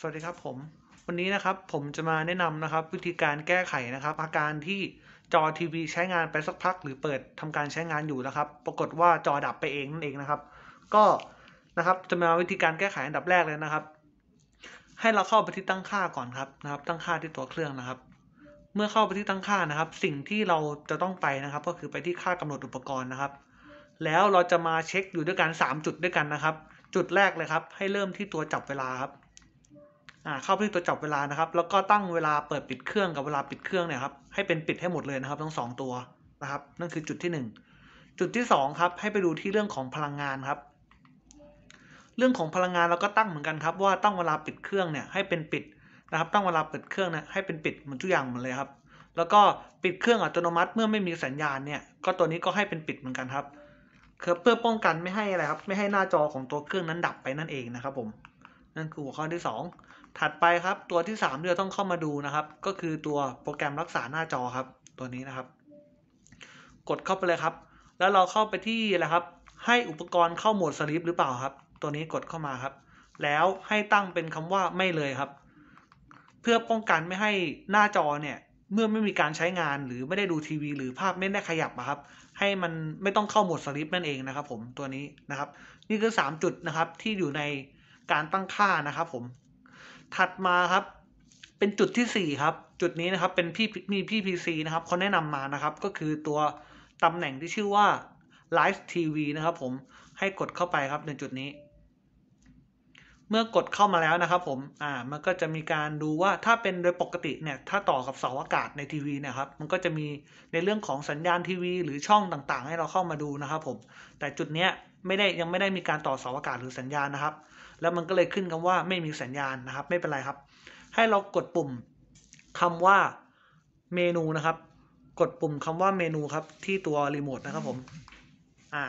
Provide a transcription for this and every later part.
สวัสดีครับผมวันนี้นะครับผมจะมาแนะนำนะครับ วิธีการแก้ไขนะครับ อาการที่จอทีวีใช้งานไปสักพัก หรือเปิดทำการใช้งานอยู่นะครับ ปรากฏว่าจอดับไปเองนั่นเองนะครับ ก็นะครับจะมาวิธีการแก้ไขอันดับแรกเลยนะครับ ให้เราเข้าไปที่ตั้งค่าก่อนครับนะครับ ตั้งค่าที่ตัวเครื่องนะครับ เมื่อเข้าไปที่ตั้งค่านะครับ สิ่งที่เราจะต้องไปนะครับ ก็คือไปที่ค่ากำหนดอุปกรณ์นะครับ แล้วเราจะมาเช็คอยู่ด้วยกัน3จุดด้วยกันนะครับ จุดแรกเลยครับ ให้เริ่มที่ตัวจับเวลาครับ่าเข้าไปที่ตัวจับเวลานะครับ แล้วก็ตั้งเวลาเปิดปิดเครื่องกับเวลาปิดเครื่องเนี่ยครับ ให้เป็นปิดให้หมดเลยนะครับทั้งสองตัวนะครับ นั่นคือจุดที่1จุดที่2ครับ ให้ไปดูที่เรื่องของพลังงานครับ เรื่องของพลังงานเราก็ตั้งเหมือนกันครับว่าตั้งเวลาปิดเครื่องเนี่ยให้เป็นปิดนะครับ ตั้งเวลาเปิดเครื่องเนี่ยให้เป็นปิดเหมือนทุกอย่างหมดเลยครับ แล้วก็ปิดเครื่องอัตโนมัติเมื่อไม่มีสัญญาณเนี่ยก็ตัวนี้ก็ให้เป็นปิดเหมือนกันครับเพื่อป้องกันไม่ให้อะไรครับไม่ให้หน้าจอของตัวเครื่องนั้นดับไปนั่นเองนะครับ ผมนั่นคือหัวข้อที่ 2 ถัดไปครับ ตัวที่3ที่เราต้องเข้ามาดูนะครับ ก็คือตัวโปรแกรมรักษาหน้าจอครับ ตัวนี้นะครับ กดเข้าไปเลยครับ แล้วเราเข้าไปที่อะไรครับ ให้อุปกรณ์เข้าโหมดสลิปหรือเปล่าครับ ตัวนี้กดเข้ามาครับ แล้วให้ตั้งเป็นคำว่าไม่เลยครับ เพื่อป้องกันไม่ให้หน้าจอเนี่ย เมื่อไม่มีการใช้งานหรือไม่ได้ดูทีวีหรือภาพไม่ได้ขยับนะครับ ให้มันไม่ต้องเข้าโหมดสลิปนั่นเองนะครับ ผม ตัวนี้นะครับ นี่คือ 3 จุดนะครับที่อยู่ในการตั้งค่านะครับผม ถัดมาครับ เป็นจุดที่ 4 ครับ จุดนี้นะครับ เป็นพี่มีพี่ PC นะครับ เขาแนะนำมานะครับ ก็คือตัวตำแหน่งที่ชื่อว่า Live TV นะครับ ผม ให้กดเข้าไปครับในจุดนี้ เมื่อกดเข้ามาแล้วนะครับผม อ่า มันก็จะมีการดูว่าถ้าเป็นโดยปกติเนี่ย ถ้าต่อกับเสาอากาศในทีวีนะครับ มันก็จะมีในเรื่องของสัญญาณทีวี หรือช่องต่างๆ ให้เราเข้ามาดูนะครับผม แต่จุดเนี้ยไม่ได้ยังไม่ได้มีการต่อเสาอากาศหรือสัญญาณนะครับแล้วมันก็เลยขึ้นคำว่าไม่มีสัญญาณนะครับ ไม่เป็นไรครับ ให้เรากดปุ่ม คำว่าเมนูนะครับ กดปุ่มคำว่าเมนูครับที่ตัวรีโมทนะครับผมอ่า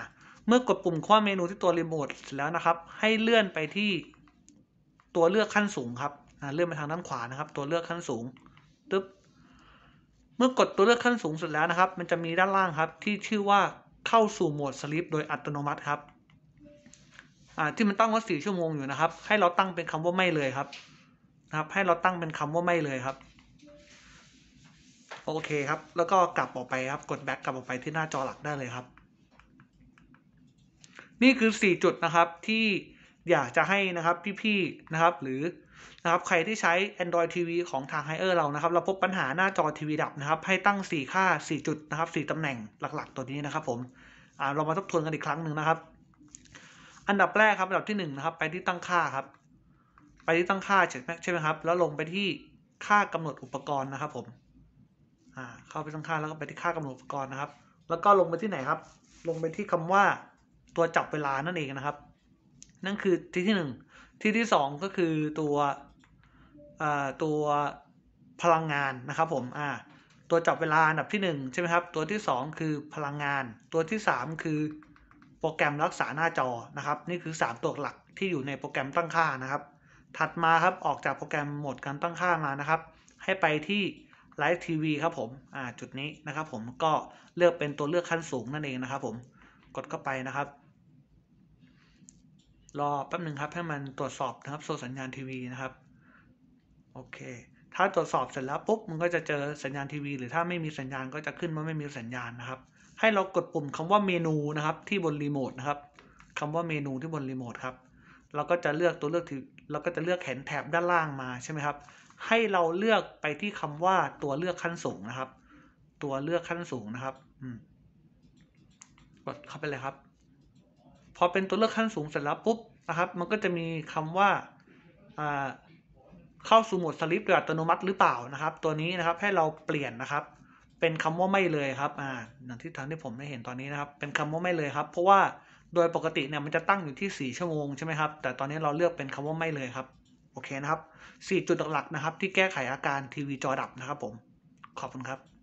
เมื่อกดปุ่มคว่าเมนูที่ตัวรีโมทแล้วนะครับ ให้เลื่อนไปที่ ตัวเลือกขั้นสูงครับเลื่อนไปทางด้านขวานะครับ ตัวเลือกขั้นสูงตึ๊บเมื่อกดตัวเลือกขั้นสูงเสร็จแล้วนะครับ มันจะมีด้านล่างครับ ที่ชื่อว่าเข้าสู่โหมดสลิปโดยอัตโนมัติครับที่มันตั้งว่าสี่ชั่วโมง อยู่นะครับ ให้เราตั้งเป็นคำว่าไม่เลยครับ นะครับ ให้เราตั้งเป็นคำว่าไม่เลยครับ โอเคครับ แล้วก็กลับออกไปครับ กดแบ็กกลับออกไปที่หน้าจอหลักได้เลยครับ นี่คือ 4 จุดนะครับ ที่อยากจะให้นะครับ พี่ๆ นะครับ หรือนะครับ ใครที่ใช้ Android TV ของทางไฮเออร์เรานะครับ เราพบปัญหาหน้าจอทีวีดับนะครับ ให้ตั้ง 4 ค่า 4 จุดนะครับ 4ตำแหน่งหลักๆ ตัวนี้นะครับผม เรามาทบทวนกันอีกครั้งหนึ่งนะครับอันดับแรกครับอันดับที่1นนะครับไปที่ตั้งค่าครับ ไปที่ตั้งค่า ใช่ไหมใช่ไหมครับแล้วลงไปที่ค่ากำหนดอุปกรณ์นะครับผมอ่าเข้าไปตั้งค่าแล้วก็ไปที่ค่ากำหนดอุปกรณ์นะครับ แล้วก็ลงไปที่ไหนครับ ลงไปที่คำว่า ตัวจับเวลานั่นเองนะครับ นั่นคือที่ที่ 1 ที่ที่ 2 ก็คือตัวอ่าตัวพลังงานนะครับผมอ่าตัวจับเวลาอันดับที่1ใช่ไหมครับตัวที่ 2 คือพลังงาน ตัวที่3คือโปรแกรมรักษาหน้าจอนะครับ นี่คือ 3 ตัวหลักที่อยู่ในโปรแกรมตั้งค่านะครับ ถัดมาครับออกจากโปรแกรมโหมดการตั้งค่ามานะครับ ให้ไปที่ไลฟ์ทีวีครับผมอ่าจุดนี้นะครับ ผมก็เลือกเป็นตัวเลือกขั้นสูงนั่นเองนะครับผมกดเข้าไปนะครับ รอแป๊บหนึ่งครับให้มันตรวจสอบนะครับโซสัญญาณทีวีนะครับโอเค ถ้าตรวจสอบเสร็จแล้วปุ๊บมันก็จะเจอสัญญาณทีวี หรือถ้าไม่มีสัญญาณก็จะขึ้นว่าไม่มีสัญญาณนะครับให้เรากดปุ่มคำว่าเมนูนะครับ ที่บนรีโมทนะครับคำว่าเมนูที่บนรีโมทครับ เราก็จะเลือกตัวเลือกที่เราก็จะเลือกแขนแถบด้านล่างมาใช่ไหมครับ ให้เราเลือกไปที่คำว่าตัวเลือกขั้นสูงนะครับ ตัวเลือกขั้นสูงนะครับกดเข้าไปเลยครับ พอเป็นตัวเลือกขั้นสูงเสร็จแล้วปุ๊บนะครับ มันก็จะมีคำว่า เข้าสู่โหมดสลิปโดยอัตโนมัติหรือเปล่านะครับ ตัวนี้นะครับ ให้เราเปลี่ยนนะครับเป็นคำว่าไม่เลยครับอ่าอย่างที่ทางที่ผมได้เห็นตอนนี้นะครับ เป็นคำว่าไม่เลยครับ เพราะว่าโดยปกติ เนี่ยมันจะตั้งอยู่ที่ 4 ชั่วโมงใช่ไหมครับ แต่ตอนนี้เราเลือกเป็นคำว่าไม่เลยครับ โอเคนะครับ 4 จุดหลักๆนะครับ ที่แก้ไขอาการทีวี จอดับนะครับ ผม ขอบคุณ ครับ